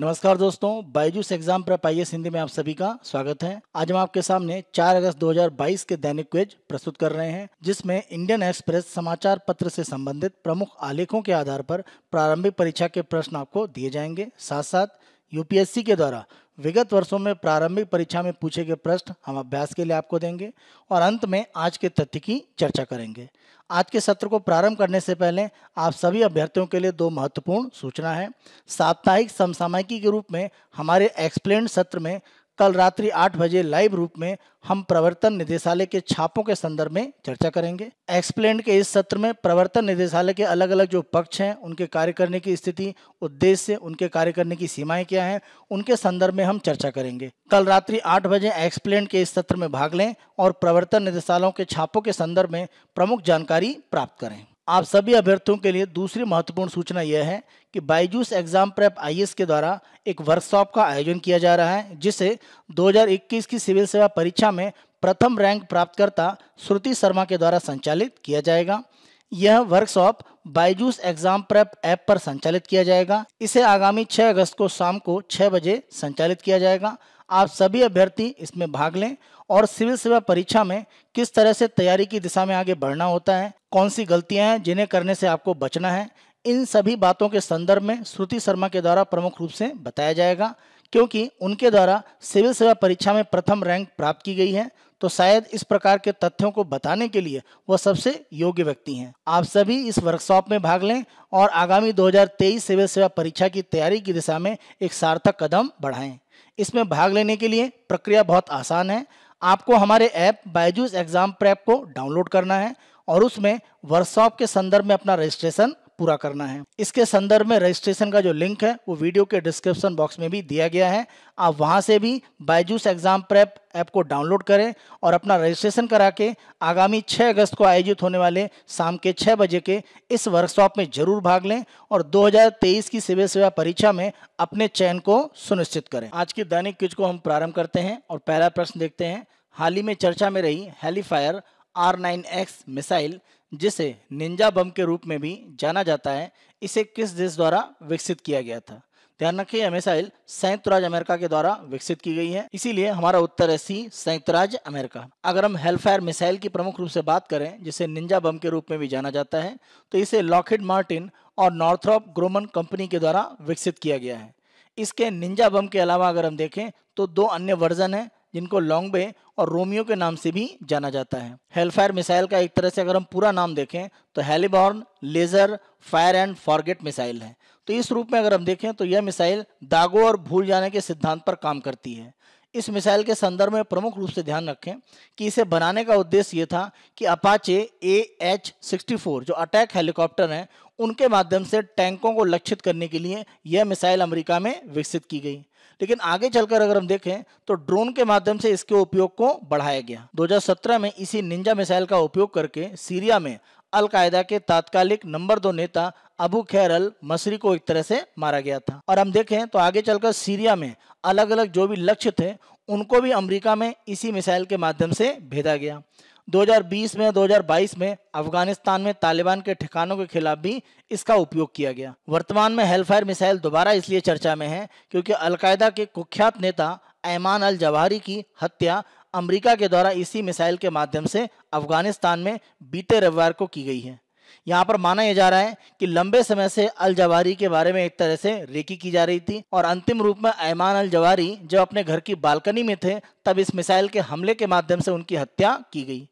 नमस्कार दोस्तों बायजूस एग्जाम पर पाइए हिंदी में आप सभी का स्वागत है आज हम आपके सामने 4 अगस्त 2022 के दैनिक क्विज प्रस्तुत कर रहे हैं जिसमें इंडियन एक्सप्रेस समाचार पत्र से संबंधित प्रमुख आलेखों के आधार पर प्रारंभिक परीक्षा के प्रश्न आपको दिए जाएंगे साथ साथ यूपीएससी के द्वारा विगत वर्षों में प्रारंभिक परीक्षा में पूछे गए प्रश्न हम अभ्यास के लिए आपको देंगे और अंत में आज के तथ्य की चर्चा करेंगे आज के सत्र को प्रारंभ करने से पहले आप सभी अभ्यर्थियों के लिए दो महत्वपूर्ण सूचना है साप्ताहिक समसामयिकी के रूप में हमारे एक्सप्लेन सत्र में कल रात्रि आठ बजे लाइव रूप में हम प्रवर्तन निदेशालय के छापों के संदर्भ में चर्चा करेंगे एक्सप्लेन के इस सत्र में प्रवर्तन निदेशालय के अलग अलग जो पक्ष हैं उनके कार्य करने की स्थिति उद्देश्य उनके कार्य करने की सीमाएं क्या हैं उनके संदर्भ में हम चर्चा करेंगे कल रात्रि आठ बजे एक्सप्लेन के इस सत्र में भाग लें और प्रवर्तन निदेशालयों के छापों के संदर्भ में प्रमुख जानकारी प्राप्त करें आप सभी अभ्यर्थियों के लिए दूसरी महत्वपूर्ण सूचना यह है कि बाईजूस एग्जाम प्रेप आई के द्वारा एक वर्कशॉप का आयोजन किया जा रहा है जिसे 2021 की सिविल सेवा परीक्षा में प्रथम रैंक प्राप्तकर्ता श्रुति शर्मा के द्वारा संचालित किया जाएगा यह workshop Byju's exam prep app पर संचालित किया जाएगा इसे आगामी छह अगस्त को शाम को छह बजे संचालित किया जाएगा आप सभी अभ्यर्थी इसमें भाग लें और सिविल सेवा परीक्षा में किस तरह से तैयारी की दिशा में आगे बढ़ना होता है कौन सी गलतियां हैं जिन्हें करने से आपको बचना है इन सभी बातों के संदर्भ में श्रुति शर्मा के द्वारा प्रमुख रूप से बताया जाएगा क्योंकि उनके द्वारा सिविल सेवा परीक्षा में प्रथम रैंक प्राप्त की गई है तो शायद इस प्रकार के तथ्यों को बताने के लिए वह सबसे योग्य व्यक्ति हैं आप सभी इस वर्कशॉप में भाग लें और आगामी 2023 सिविल सेवा परीक्षा की तैयारी की दिशा में एक सार्थक कदम बढ़ाएं इसमें भाग लेने के लिए प्रक्रिया बहुत आसान है आपको हमारे ऐप बायजूस एग्जाम प्रैप को डाउनलोड करना है और उसमें वर्कशॉप के संदर्भ में अपना रजिस्ट्रेशन पूरा करना है इसके संदर्भ में रजिस्ट्रेशन का जो लिंक है वो वीडियो के डिस्क्रिप्शन बॉक्स में भी दिया गया है आप वहां से भी बायजूस एग्जाम प्रेप ऐप को डाउनलोड करें और अपना रजिस्ट्रेशन करा के आगामी 6 अगस्त को आयोजित होने वाले शाम के 6 बजे के इस वर्कशॉप में जरूर भाग लें और 2023 की सिविल सेवा परीक्षा में अपने चयन को सुनिश्चित करें आज की दैनिक क्विज को हम प्रारंभ करते हैं और पहला प्रश्न देखते हैं हाल ही में चर्चा में रही हेलीफायर आर मिसाइल जिसे निंजा बम के रूप में भी जाना जाता है इसे किस देश द्वारा विकसित किया गया था ध्यान रखिए यह मिसाइल संयुक्त राज्य अमेरिका के द्वारा विकसित की गई है इसीलिए हमारा उत्तर है सी संयुक्त राज्य अमेरिका अगर हम हेलफायर मिसाइल की प्रमुख रूप से बात करें जिसे निंजा बम के रूप में भी जाना जाता है तो इसे लॉकेट मार्टिन और नॉर्थरॉप ग्रोमन कंपनी के द्वारा विकसित किया गया है इसके निंजा बम के अलावा अगर हम देखें तो दो अन्य वर्जन हैं जिनको बे और रोमियो के नाम से भी जाना जाता है हेलफायर मिसाइल का एक तरह से अगर हम पूरा नाम देखें तो heliborne laser fire and forget missile है तो इस रूप में अगर हम देखें तो यह मिसाइल दागो और भूल जाने के सिद्धांत पर काम करती है इस मिसाइल के संदर्भ में प्रमुख रूप से ध्यान रखें कि इसे बनाने का उद्देश्य ये था कि Apache A H sixty four जो अटैक हेलीकॉप्टर हैं उनके माध्यम से टैंकों को लक्षित करने के लिए यह मिसाइल अमेरिका में विकसित की गई लेकिन आगे चलकर अगर हम देखें तो ड्रोन के माध्यम से इसके उपयोग को बढ़ाया गया 2017 में इसी निंजा मिसाइल का उपयोग करके सीरिया में अलकायदा के तात्कालिक नंबर दो नेता अबू खैर अल मसरी को एक तरह से मारा गया था और हम देखें तो आगे चलकर सीरिया में अलग अलग जो भी लक्ष्य थे उनको भी अमेरिका में इसी मिसाइल के माध्यम से भेजा गया 2020 में 2022 में अफगानिस्तान में तालिबान के ठिकानों के खिलाफ भी इसका उपयोग किया गया वर्तमान में हेलफायर मिसाइल दोबारा इसलिए चर्चा में है क्योंकि अलकायदा के कुख्यात नेता ऐमान अल जवाहरी की हत्या अमेरिका के द्वारा इसी मिसाइल के माध्यम से अफगानिस्तान में बीते रविवार को की गई है यहाँ पर माना यह जा रहा है कि लंबे समय से अल जवाहरी के बारे में एक तरह से रेकी की जा रही थी और अंतिम रूप में ऐमान अल जवाहरी जब अपने घर की बालकनी में थे तब इस मिसाइल के हमले के माध्यम से उनकी हत्या की गई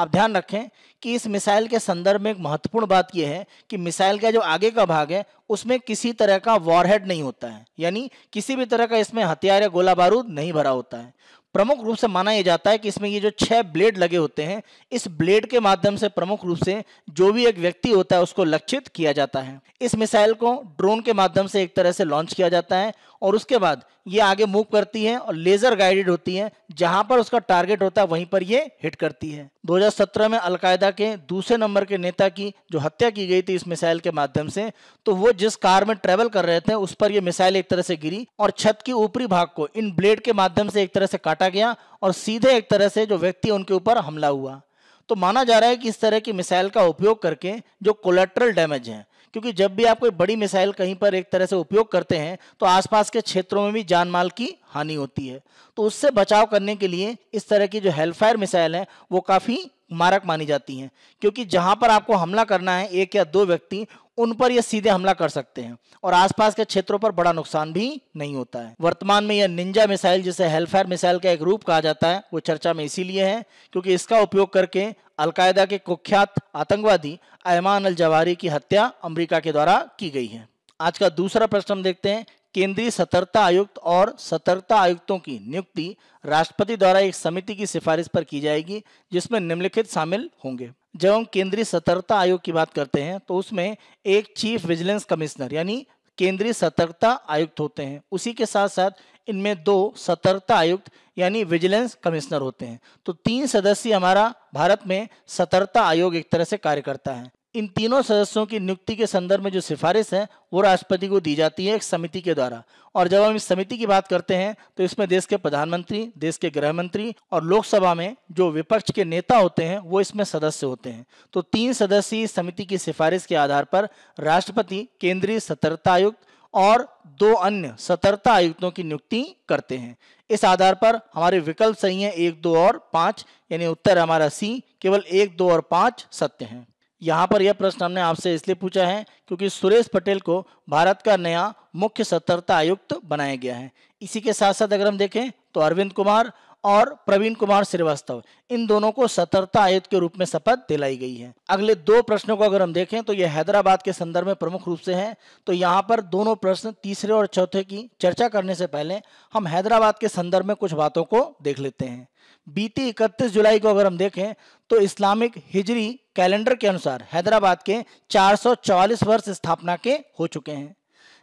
आप ध्यान रखें कि इस मिसाइल के संदर्भ में एक महत्वपूर्ण बात यह है कि मिसाइल का जो आगे का भाग है उसमें किसी तरह का वॉरहेड नहीं होता है यानी किसी भी तरह का इसमें हथियार या गोला बारूद नहीं भरा होता है प्रमुख रूप से माना यह जाता है कि इसमें ये जो छह ब्लेड लगे होते हैं इस ब्लेड के माध्यम से प्रमुख रूप से जो भी एक व्यक्ति होता है उसको लक्षित किया जाता है इस मिसाइल को ड्रोन के माध्यम से एक तरह से लॉन्च किया जाता है और उसके बाद ये आगे मूव करती है और लेजर गाइडेड होती है जहां पर उसका टारगेट होता है वहीं पर ये हिट करती है 2017 में अलकायदा के दूसरे नंबर के नेता की जो हत्या की गई थी इस मिसाइल के माध्यम से तो वो जिस कार में ट्रेवल कर रहे थे उस पर यह मिसाइल एक तरह से गिरी और छत के ऊपरी भाग को इन ब्लेड के माध्यम से एक तरह से काट काटा गया और सीधे एक तरह से जो व्यक्ति उनके ऊपर हमला हुआ तो माना जा रहा है कि इस तरह की मिसाइल का उपयोग करके जो कोलेट्रल डैमेज है क्योंकि जब भी आप कोई बड़ी मिसाइल कहीं पर एक तरह से उपयोग करते हैं तो आसपास के क्षेत्रों में भी जान माल की हानि होती है तो उससे बचाव करने के लिए इस तरह की जो हेलफायर मिसाइल है वो काफ़ी मारक मानी जाती हैं क्योंकि जहां पर आपको हमला करना है एक या दो व्यक्ति उन पर यह सीधे हमला कर सकते हैं और आसपास के क्षेत्रों पर बड़ा नुकसान भी नहीं होता है वर्तमान में यह निंजा मिसाइल जिसे हेलफायर मिसाइल का एक रूप कहा जाता है वो चर्चा में इसीलिए है क्योंकि इसका उपयोग करके अलकायदा के कुख्यात आतंकवादी अयमान अल जवारी की हत्या अमरीका के द्वारा की गई है आज का दूसरा प्रश्न हम देखते हैं केंद्रीय सतर्कता आयुक्त और सतर्कता आयुक्तों की नियुक्ति राष्ट्रपति द्वारा एक समिति की सिफारिश पर की जाएगी जिसमें निम्नलिखित शामिल होंगे जब हम केंद्रीय सतर्कता आयोग की बात करते हैं तो उसमें एक चीफ विजिलेंस कमिश्नर यानी केंद्रीय सतर्कता आयुक्त होते हैं उसी के साथ साथ इनमें दो सतर्कता आयुक्त यानी विजिलेंस कमिश्नर होते हैं तो तीन सदस्य हमारा भारत में सतर्कता आयोग एक तरह से कार्य करता है इन तीनों सदस्यों की नियुक्ति के संदर्भ में जो सिफारिश है वो राष्ट्रपति को दी जाती है एक समिति के द्वारा और जब हम इस समिति की बात करते हैं तो इसमें देश के प्रधानमंत्री देश के गृह मंत्री और लोकसभा में जो विपक्ष के नेता होते हैं वो इसमें सदस्य होते हैं तो तीन सदस्यीय समिति की सिफारिश के आधार पर राष्ट्रपति केंद्रीय सतर्कता आयुक्त और दो अन्य सतर्कता आयुक्तों की नियुक्ति करते हैं इस आधार पर हमारे विकल्प सही हैं एक दो और पाँच यानी उत्तर हमारा सी केवल एक दो और पाँच सत्य हैं यहाँ पर यह प्रश्न हमने आपसे इसलिए पूछा है क्योंकि सुरेश पटेल को भारत का नया मुख्य सतर्कता आयुक्त बनाया गया है इसी के साथ साथ अगर हम देखें तो अरविंद कुमार और प्रवीण कुमार श्रीवास्तव इन दोनों को सतर्कता आयुक्त के रूप में शपथ दिलाई गई है अगले दो प्रश्नों को अगर हम देखें तो यह हैदराबाद के संदर्भ में प्रमुख रूप से है तो यहाँ पर दोनों प्रश्न तीसरे और चौथे की चर्चा करने से पहले हम हैदराबाद के संदर्भ में कुछ बातों को देख लेते हैं बीती इकतीस जुलाई को अगर हम देखें तो इस्लामिक हिजरी कैलेंडर के अनुसार हैदराबाद के 444 वर्ष स्थापना के हो चुके हैं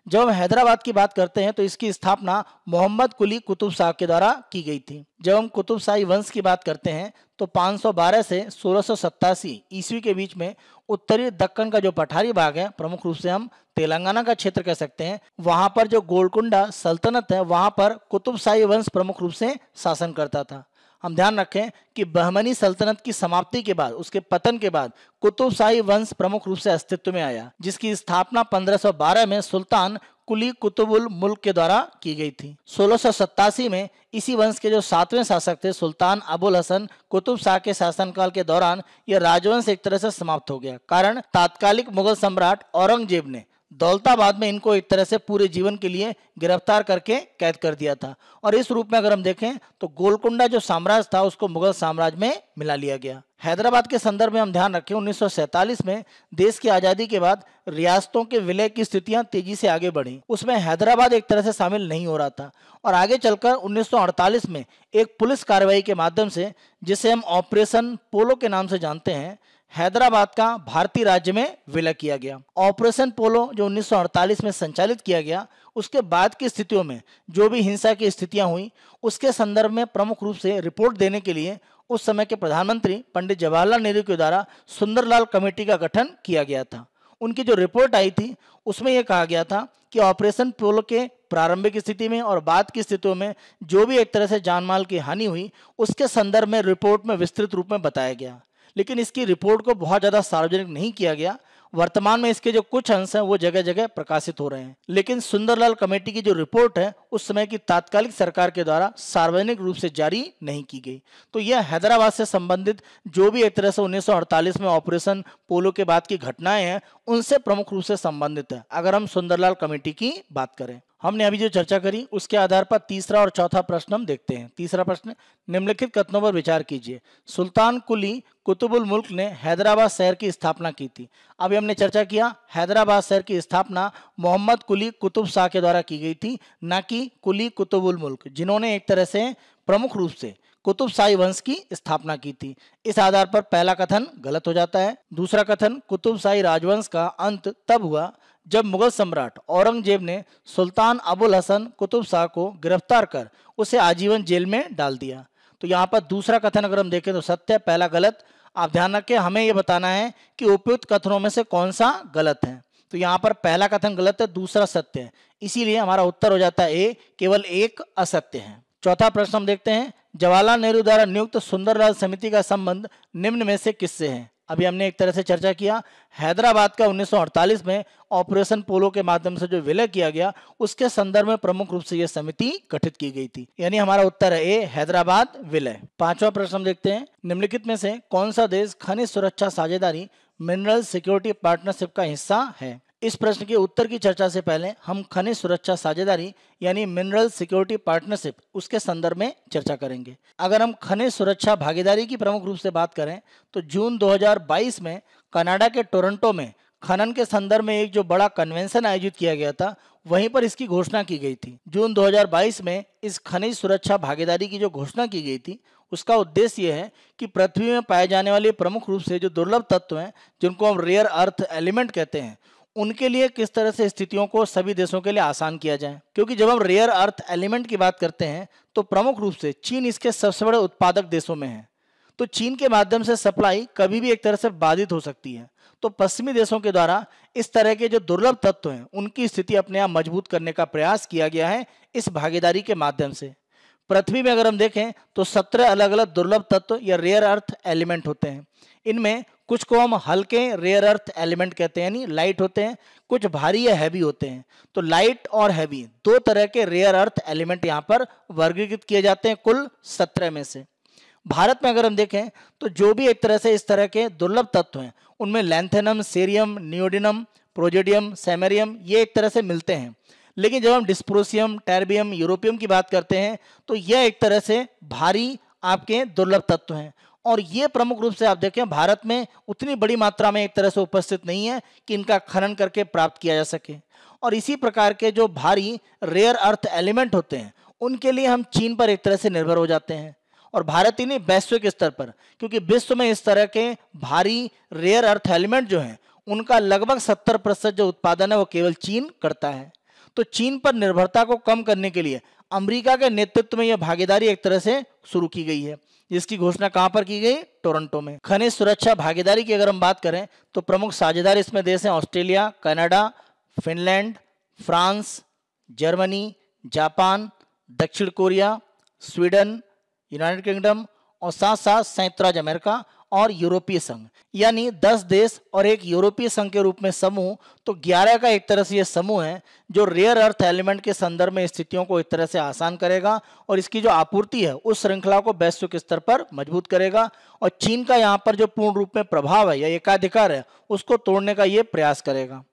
जब हम हैदराबाद की बात करते हैं तो इसकी स्थापना मोहम्मद कुली कुतुब शाह के द्वारा की गई थी जब हम कुतुब शाही वंश की बात करते हैं तो 512 से सोलह ईस्वी के बीच में उत्तरी दक्कन का जो पठारी भाग है प्रमुख रूप से हम तेलंगाना का क्षेत्र कह सकते हैं वहां पर जो गोलकुंडा सल्तनत है वहां पर कुतुब शाही वंश प्रमुख रूप से शासन करता था हम ध्यान रखें कि बहमनी सल्तनत की समाप्ति के बाद उसके पतन के बाद कुतुब शाही वंश प्रमुख रूप से अस्तित्व में आया जिसकी स्थापना 1512 में सुल्तान कुली कुतुबुल मुल्क के द्वारा की गई थी सोलह में इसी वंश के जो सातवें शासक थे सुल्तान अबुल हसन कुतुब शाह के शासनकाल के दौरान यह राजवंश एक तरह से समाप्त हो गया कारण तात्कालिक मुगल सम्राट औरंगजेब ने दौलताबाद में इनको एक तरह से पूरे जीवन के लिए गिरफ्तार करके कैद कर दिया था और इस रूप में अगर हम देखें तो गोलकुंडा जो साम्राज्य था उसको मुगल साम्राज्य में मिला लिया गया हैदराबाद के संदर्भ में हम ध्यान रखें उन्नीस में देश की आज़ादी के बाद रियासतों के विलय की स्थितियां तेजी से आगे बढ़ी उसमें हैदराबाद एक तरह से शामिल नहीं हो रहा था और आगे चलकर 1948 में एक पुलिस कार्रवाई के माध्यम से जिसे हम ऑपरेशन पोलो के नाम से जानते हैं हैदराबाद का भारतीय राज्य में विलय किया गया ऑपरेशन पोलो जो 1948 में संचालित किया गया उसके बाद की स्थितियों में जो भी हिंसा की स्थितियां हुई उसके संदर्भ में प्रमुख रूप से रिपोर्ट देने के लिए उस समय के प्रधानमंत्री पंडित जवाहरलाल नेहरू के द्वारा सुंदरलाल कमेटी का गठन किया गया था उनकी जो रिपोर्ट आई थी उसमें यह कहा गया था कि ऑपरेशन पोलो के प्रारंभिक स्थिति में और बाद की स्थितियों में जो भी एक तरह से जानमाल की हानि हुई उसके संदर्भ में रिपोर्ट में विस्तृत रूप में बताया गया लेकिन इसकी रिपोर्ट को बहुत ज़्यादा सार्वजनिक नहीं किया गया वर्तमान में इसके जो कुछ अंश हैं वो जगह जगह प्रकाशित हो रहे हैं लेकिन सुंदरलाल कमेटी की जो रिपोर्ट है उस समय की तात्कालिक सरकार के द्वारा सार्वजनिक रूप से जारी नहीं की गई तो यह हैदराबाद से संबंधित जो भी एक तरह से 1948 में ऑपरेशन पोलो के बाद की घटनाएं हैं उनसे प्रमुख रूप से संबंधित है अगर हम सुंदरलाल कमेटी की बात करें हमने अभी जो चर्चा करी उसके आधार पर तीसरा और चौथा प्रश्न हम देखते हैं तीसरा प्रश्न निम्नलिखित कथनों पर विचार कीजिए सुल्तान कुली कुतुबुल मुल्क ने हैदराबाद शहर की स्थापना की थी अभी हमने चर्चा किया हैदराबाद शहर की स्थापना मोहम्मद कुली कुतुब शाह के द्वारा की गई थी न कि कुली कुतुबुल मुल्क जिन्होंने एक तरह से प्रमुख रूप से कुतुब शाही वंश की स्थापना की थी इस आधार पर पहला कथन गलत हो जाता है दूसरा कथन कुतुब शाही राजवंश का अंत तब हुआ जब मुगल सम्राट औरंगजेब ने सुल्तान अबुल हसन कुतुब शाह को गिरफ्तार कर उसे आजीवन जेल में डाल दिया तो यहाँ पर दूसरा कथन अगर हम देखें तो सत्य पहला गलत आप ध्यान रखें हमें यह बताना है कि उपयुक्त कथनों में से कौन सा गलत है तो यहाँ पर पहला कथन गलत है दूसरा सत्य है इसीलिए हमारा उत्तर हो जाता है ए केवल एक असत्य है चौथा प्रश्न हम देखते हैं जवाहरलाल नेहरू द्वारा नियुक्त सुंदरलाल समिति का संबंध निम्न में से किससे है अभी हमने एक तरह से चर्चा किया हैदराबाद का 1948 में ऑपरेशन पोलो के माध्यम से जो विलय किया गया उसके संदर्भ में प्रमुख रूप से यह समिति गठित की गई थी यानी हमारा उत्तर है ए हैदराबाद विलय पांचवा प्रश्न देखते हैं निम्नलिखित में से कौन सा देश खनिज सुरक्षा साझेदारी मिनरल सिक्योरिटी पार्टनरशिप का हिस्सा है इस प्रश्न के उत्तर की चर्चा से पहले हम खनिज सुरक्षा साझेदारी यानी मिनरल सिक्योरिटी पार्टनरशिप उसके संदर्भ में चर्चा करेंगे अगर हम खनिज सुरक्षा भागीदारी की प्रमुख रूप से बात करें तो जून 2022 में कनाडा के टोरंटो में खनन के संदर्भ में एक जो बड़ा कन्वेंशन आयोजित किया गया था वहीं पर इसकी घोषणा की गई थी जून 2022 में इस खनिज सुरक्षा भागीदारी की जो घोषणा की गई थी उसका उद्देश्य यह है कि पृथ्वी में पाए जाने वाले प्रमुख रूप से जो दुर्लभ तत्व हैं जिनको हम रेयर अर्थ एलिमेंट कहते हैं उनके लिए किस तरह से स्थितियों को सभी देशों के लिए आसान किया जाए क्योंकि जब हम रेयर अर्थ एलिमेंट की बात करते हैं तो प्रमुख रूप से चीन इसके सबसे बड़े उत्पादक देशों में है तो चीन के माध्यम से सप्लाई कभी भी एक तरह से बाधित हो सकती है तो पश्चिमी देशों के द्वारा इस तरह के जो दुर्लभ तत्व हैं उनकी स्थिति अपने आप मजबूत करने का प्रयास किया गया है इस भागीदारी के माध्यम से पृथ्वी में अगर हम देखें तो सत्रह अलग अलग दुर्लभ तत्व या रेयर अर्थ एलिमेंट होते हैं इनमें कुछ को हम हल्के रेयर अर्थ एलिमेंट कहते हैं यानी लाइट होते हैं कुछ भारी या हैवी होते हैं तो लाइट और हैवी दो तरह के रेयर अर्थ एलिमेंट यहाँ पर वर्गीकृत किए जाते हैं कुल सत्रह में से भारत में अगर हम देखें तो जो भी एक तरह से इस तरह के दुर्लभ तत्व हैं उनमें lanthanum cerium neodymium praseodymium samarium ये एक तरह से मिलते हैं लेकिन जब हम डिस्प्रोसियम टैरबियम यूरोपियम की बात करते हैं तो यह एक तरह से भारी आपके दुर्लभ तत्व हैं और ये प्रमुख रूप से आप देखें भारत में उतनी बड़ी मात्रा में एक तरह से उपस्थित नहीं है कि इनका खनन करके प्राप्त किया जा सके और इसी प्रकार के जो भारी रेयर अर्थ एलिमेंट होते हैं उनके लिए हम चीन पर एक तरह से निर्भर हो जाते हैं और भारत ही नहीं वैश्विक स्तर पर क्योंकि विश्व में इस तरह के भारी रेयर अर्थ एलिमेंट जो हैं उनका लगभग सत्तर प्रतिशत जो उत्पादन है वो केवल चीन करता है तो चीन पर निर्भरता को कम करने के लिए अमेरिका के नेतृत्व में यह भागीदारी एक तरह से शुरू की गई है जिसकी घोषणा कहां पर की गई टोरंटो में खनिज सुरक्षा भागीदारी की अगर हम बात करें तो प्रमुख साझेदार इसमें देश हैं Australia Canada Finland France Germany Japan दक्षिण कोरिया स्वीडन यूनाइटेड किंगडम और साथ साथ संयुक्त राज्य अमेरिका और यूरोपीय संघ यानी 10 देश और एक यूरोपीय संघ के रूप में समूह तो 11 का एक तरह से यह समूह है जो रेयर अर्थ एलिमेंट के संदर्भ में स्थितियों को एक तरह से आसान करेगा और इसकी जो आपूर्ति है उस श्रृंखला को वैश्विक स्तर पर मजबूत करेगा और चीन का यहाँ पर जो पूर्ण रूप में प्रभाव है या एकाधिकार है उसको तोड़ने का ये प्रयास करेगा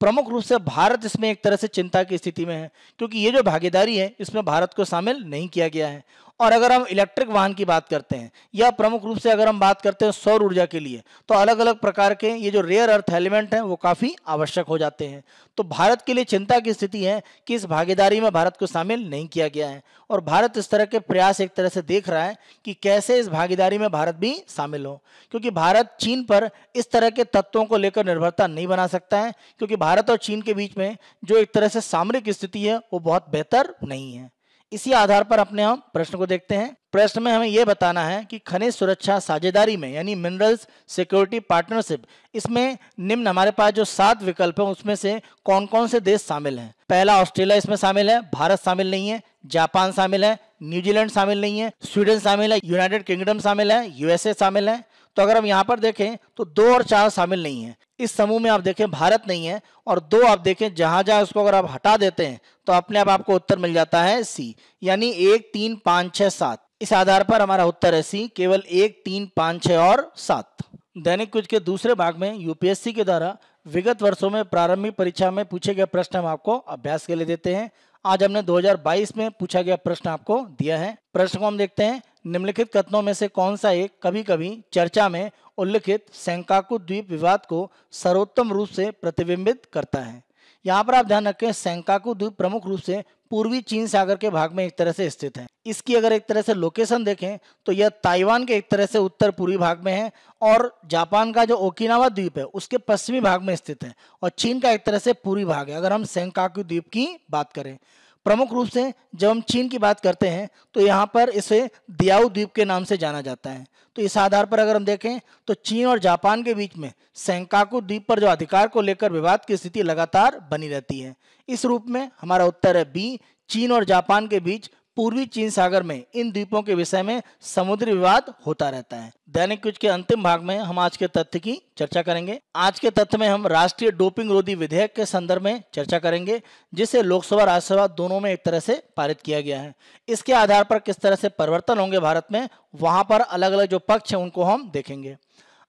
प्रमुख रूप से भारत इसमें एक तरह से चिंता की स्थिति में है क्योंकि ये जो भागीदारी है इसमें भारत को शामिल नहीं किया गया है और अगर हम इलेक्ट्रिक वाहन की बात करते हैं या प्रमुख रूप से अगर हम बात करते हैं सौर ऊर्जा के लिए तो अलग अलग प्रकार के ये जो रेयर अर्थ एलिमेंट हैं वो काफ़ी आवश्यक हो जाते हैं तो भारत के लिए चिंता की स्थिति है कि इस भागीदारी में भारत को शामिल नहीं किया गया है और भारत इस तरह के प्रयास एक तरह से देख रहा है कि कैसे इस भागीदारी में भारत भी शामिल हो क्योंकि भारत चीन पर इस तरह के तत्वों को लेकर निर्भरता नहीं बना सकता है क्योंकि भारत और चीन के बीच में जो एक तरह से सामरिक स्थिति है वो बहुत बेहतर नहीं है इसी आधार पर अपने हम प्रश्न को देखते हैं प्रश्न में हमें यह बताना है कि खनिज सुरक्षा साझेदारी में यानी मिनरल्स सिक्योरिटी पार्टनरशिप इसमें निम्न हमारे पास जो सात विकल्प हैं उसमें से कौन कौन से देश शामिल हैं पहला ऑस्ट्रेलिया इसमें शामिल है भारत शामिल नहीं है जापान शामिल है न्यूजीलैंड शामिल नहीं है स्वीडन शामिल है यूनाइटेड किंगडम शामिल है यूएसए शामिल है तो अगर हम यहाँ पर देखें तो दो और चार शामिल नहीं है इस समूह में आप देखें भारत नहीं है और दो आप देखें जहां जहां उसको अगर आप हटा देते हैं तो अपने आप आपको उत्तर मिल जाता है सी यानी एक तीन पाँच छह सात इस आधार पर हमारा उत्तर है सी केवल एक तीन पाँच छह और सात दैनिक कुछ के दूसरे भाग में यूपीएससी के द्वारा विगत वर्षों में प्रारंभिक परीक्षा में पूछे गए प्रश्न हम आपको अभ्यास के लिए देते हैं आज हमने 2022 में पूछा गया प्रश्न आपको दिया है प्रश्न को हम देखते हैं निम्नलिखित कथनों में से कौन सा एक कभी कभी चर्चा में उल्लिखित सेंकाकू द्वीप विवाद को सर्वोत्तम रूप से प्रतिबिंबित करता है यहाँ पर आप ध्यान रखें सेंकाकू द्वीप प्रमुख रूप से पूर्वी चीन सागर के भाग में एक तरह से स्थित है इसकी अगर एक तरह से लोकेशन देखें तो यह ताइवान के एक तरह से उत्तर पूर्वी भाग में है और जापान का जो ओकिनावा द्वीप है उसके पश्चिमी भाग में स्थित है और चीन का एक तरह से पूर्वी भाग है अगर हम सेंकाकू द्वीप की बात करें प्रमुख रूप से जब हम चीन की बात करते हैं तो यहाँ पर इसे दियाऊ द्वीप के नाम से जाना जाता है तो इस आधार पर अगर हम देखें तो चीन और जापान के बीच में सेंकाकू द्वीप पर जो अधिकार को लेकर विवाद की स्थिति लगातार बनी रहती है इस रूप में हमारा उत्तर है बी चीन और जापान के बीच पूर्वी चीन सागर में इन द्वीपों के विषय में समुद्री विवाद होता रहता है दैनिक कुछ के अंतिम भाग में हम आज के तथ्य की चर्चा करेंगे आज के तथ्य में हम राष्ट्रीय डोपिंग रोधी विधेयक के संदर्भ में चर्चा करेंगे जिसे लोकसभा राज्यसभा दोनों में एक तरह से पारित किया गया है इसके आधार पर किस तरह से परिवर्तन होंगे भारत में वहां पर अलग अलग जो पक्ष है उनको हम देखेंगे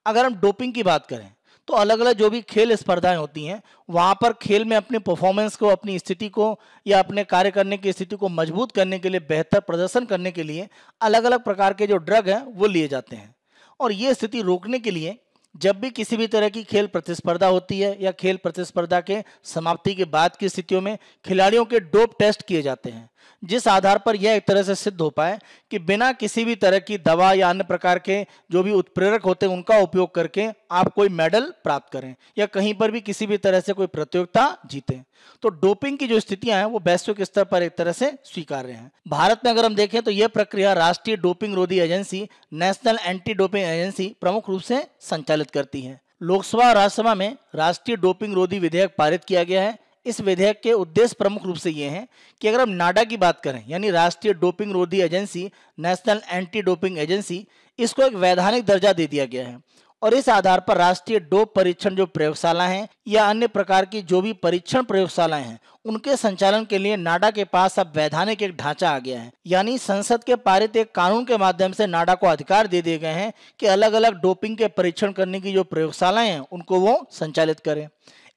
अगर हम डोपिंग की बात करें तो अलग अलग जो भी खेल स्पर्धाएं होती हैं वहाँ पर खेल में अपनी परफॉर्मेंस को अपनी स्थिति को या अपने कार्य करने की स्थिति को मजबूत करने के लिए बेहतर प्रदर्शन करने के लिए अलग अलग प्रकार के जो ड्रग हैं वो लिए जाते हैं और ये स्थिति रोकने के लिए जब भी किसी भी तरह की खेल प्रतिस्पर्धा होती है या खेल प्रतिस्पर्धा के समाप्ति के बाद की स्थितियों में खिलाड़ियों के डोप टेस्ट किए जाते हैं जिस आधार पर यह एक तरह से सिद्ध हो पाए कि बिना किसी भी तरह की दवा या अन्य प्रकार के जो भी उत्प्रेरक होते हैं उनका उपयोग करके आप कोई मेडल प्राप्त करें या कहीं पर भी किसी भी तरह से कोई प्रतियोगिता जीतें तो डोपिंग की जो स्थितियां हैं वो वैश्विक स्तर पर एक तरह से रहे हैं भारत में अगर हम देखें तो यह प्रक्रिया राष्ट्रीय डोपिंग रोधी agency national anti doping agency प्रमुख रूप से संचालित करती है लोकसभा और राज्यसभा में राष्ट्रीय डोपिंग रोधी विधेयक पारित किया गया है इस विधेयक के उद्देश्य प्रमुख रूप से ये हैं कि अगर हम नाडा की बात करें यानी राष्ट्रीय डोपिंग रोधी agency national anti doping agency इसको एक वैधानिक दर्जा दे दिया गया है और इस आधार पर राष्ट्रीय डोप परीक्षण जो प्रयोगशाला हैं या अन्य प्रकार की जो भी परीक्षण प्रयोगशालाएं हैं उनके संचालन के लिए नाडा के पास अब वैधानिक एक ढांचा आ गया है यानी संसद के पारित एक कानून के माध्यम से नाडा को अधिकार दे दिए गए हैं कि अलग अलग डोपिंग के परीक्षण करने की जो प्रयोगशालाएं हैं उनको वो संचालित करें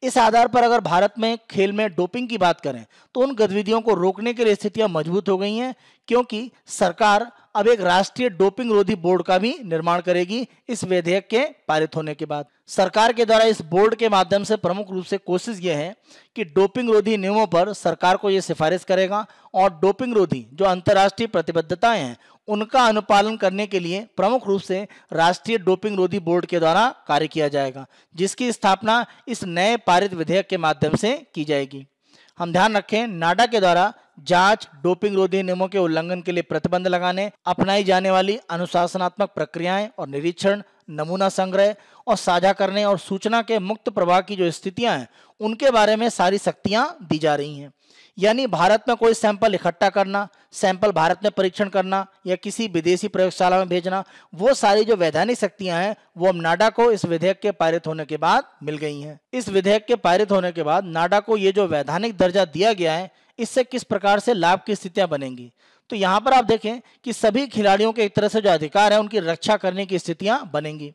इस आधार पर अगर भारत में खेल में डोपिंग की बात करें तो उन गतिविधियों को रोकने के लिए स्थितियां मजबूत हो गई हैं क्योंकि सरकार अब एक राष्ट्रीय डोपिंग रोधी बोर्ड का भी निर्माण करेगी इस विधेयक के पारित होने के बाद सरकार के द्वारा इस बोर्ड के माध्यम से प्रमुख रूप से कोशिश यह है कि डोपिंग रोधी नियमों पर सरकार को यह सिफारिश करेगा और डोपिंग रोधी जो अंतर्राष्ट्रीय प्रतिबद्धताएं हैं उनका अनुपालन करने के लिए प्रमुख रूप से राष्ट्रीय डोपिंग रोधी बोर्ड के द्वारा कार्य किया जाएगा जिसकी स्थापना इस नए पारित विधेयक के माध्यम से की जाएगी हम ध्यान रखें नाडा के द्वारा जांच डोपिंग रोधी नियमों के उल्लंघन के लिए प्रतिबंध लगाने अपनाई जाने वाली अनुशासनात्मक प्रक्रियाएं और निरीक्षण नमूना संग्रह और साझा करने और सूचना के मुक्त प्रवाह की जो स्थितियां हैं उनके बारे में सारी शक्तियां दी जा रही हैं यानी भारत में कोई सैंपल इकट्ठा करना सैंपल भारत में परीक्षण करना या किसी विदेशी प्रयोगशाला में भेजना वो सारी जो वैधानिक शक्तियां हैं वो अब नाडा को इस विधेयक के पारित होने के बाद मिल गई हैं इस विधेयक के पारित होने के बाद नाडा को ये जो वैधानिक दर्जा दिया गया है इससे किस प्रकार से लाभ की स्थितियां बनेंगी तो यहां पर आप देखें कि सभी खिलाड़ियों के एक तरह से जो अधिकार है उनकी रक्षा करने की स्थितियां बनेंगी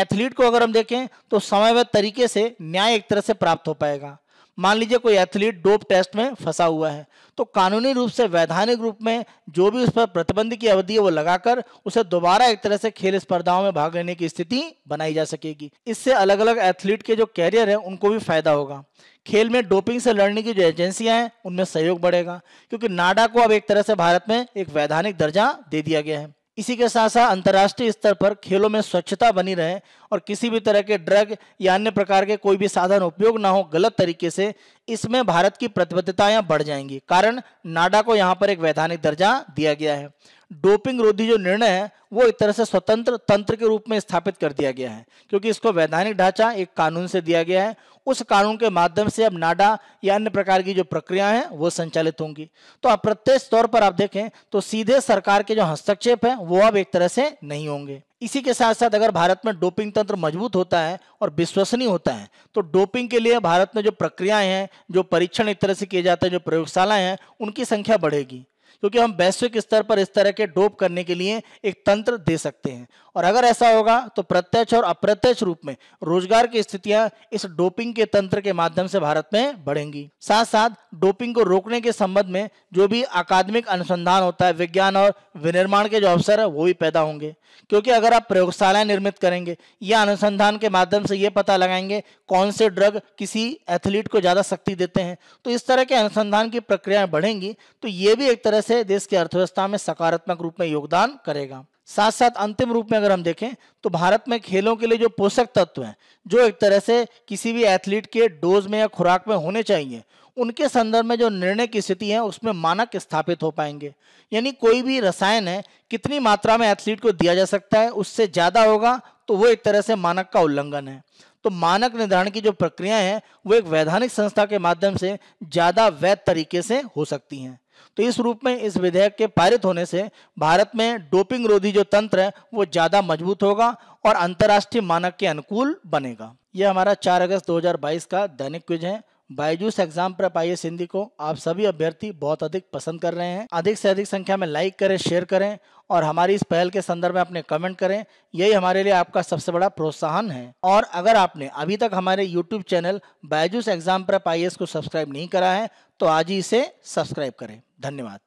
एथलीट को अगर हम देखें तो समयबद्ध तरीके से न्याय एक तरह से प्राप्त हो पाएगा मान लीजिए कोई एथलीट डोप टेस्ट में फंसा हुआ है तो कानूनी रूप से वैधानिक रूप में जो भी उस पर प्रतिबंध की अवधि है वो लगाकर उसे दोबारा एक तरह से खेल स्पर्धाओं में भाग लेने की स्थिति बनाई जा सकेगी इससे अलग अलग एथलीट के जो कैरियर है उनको भी फायदा होगा खेल में डोपिंग से लड़ने की जो एजेंसियां हैं उनमें सहयोग बढ़ेगा क्योंकि नाडा को अब एक तरह से भारत में एक वैधानिक दर्जा दे दिया गया है इसी के साथ साथ अंतर्राष्ट्रीय स्तर पर खेलों में स्वच्छता बनी रहे और किसी भी तरह के ड्रग या अन्य प्रकार के कोई भी साधन उपयोग ना हो गलत तरीके से इसमें भारत की प्रतिबद्धताएं बढ़ जाएंगी कारण नाडा को यहां पर एक वैधानिक दर्जा दिया गया है डोपिंग रोधी जो निर्णय है वो एक तरह से स्वतंत्र तंत्र के रूप में स्थापित कर दिया गया है क्योंकि इसको वैधानिक ढांचा एक कानून से दिया गया है उस कानून के माध्यम से अब नाडा या अन्य प्रकार की जो प्रक्रिया हैं वो संचालित होंगी तो अप्रत्यक्ष तौर पर आप देखें तो सीधे सरकार के जो हस्तक्षेप है वो अब एक तरह से नहीं होंगे इसी के साथ साथ अगर भारत में डोपिंग तंत्र मजबूत होता है और विश्वसनीय होता है तो डोपिंग के लिए भारत में जो प्रक्रियाएं हैं जो परीक्षण एक तरह से किए जाते हैं जो प्रयोगशालाएं हैं उनकी संख्या बढ़ेगी क्योंकि हम वैश्विक स्तर पर इस तरह के डोप करने के लिए एक तंत्र दे सकते हैं और अगर ऐसा होगा तो प्रत्यक्ष और अप्रत्यक्ष रूप में रोजगार की स्थितियां इस डोपिंग के तंत्र के माध्यम से भारत में बढ़ेंगी साथ साथ डोपिंग को रोकने के संबंध में जो भी अकादमिक अनुसंधान होता है विज्ञान और विनिर्माण के जो अवसर है वो भी पैदा होंगे क्योंकि अगर आप प्रयोगशालाएं निर्मित करेंगे या अनुसंधान के माध्यम से ये पता लगाएंगे कौन से ड्रग किसी एथलीट को ज़्यादा शक्ति देते हैं तो इस तरह के अनुसंधान की प्रक्रियाएं बढ़ेंगी तो ये भी एक तरह से से देश की अर्थव्यवस्था में सकारात्मक रूप में योगदान करेगा साथ साथ अंतिम रूप में अगर हम देखें तो भारत में खेलों के लिए जो पोषक तत्व हैं जो एक तरह से किसी भी एथलीट के डोज में या खुराक में होने चाहिए उनके संदर्भ में जो निर्णय की स्थिति है उसमें मानक स्थापित हो पाएंगे यानी कोई भी रसायन है कितनी मात्रा में एथलीट को दिया जा सकता है उससे ज़्यादा होगा तो वो एक तरह से मानक का उल्लंघन है तो मानक निर्धारण की जो प्रक्रियाएं हैं वो एक वैधानिक संस्था के माध्यम से ज़्यादा वैध तरीके से हो सकती हैं तो इस रूप में इस विधेयक के पारित होने से भारत में डोपिंग रोधी जो तंत्र है वो ज़्यादा मजबूत होगा और अंतर्राष्ट्रीय मानक के अनुकूल बनेगा यह हमारा 4 अगस्त 2022 का दैनिक क्विज है बायजूस एग्जाम पर पाइए सिंधी को आप सभी अभ्यर्थी बहुत अधिक पसंद कर रहे हैं अधिक से अधिक संख्या में लाइक करें शेयर करें और हमारी इस पहल के संदर्भ में अपने कमेंट करें यही हमारे लिए आपका सबसे बड़ा प्रोत्साहन है और अगर आपने अभी तक हमारे यूट्यूब चैनल बायजूस एग्जाम पर पाइए को सब्सक्राइब नहीं करा है तो आज ही इसे सब्सक्राइब करें धन्यवाद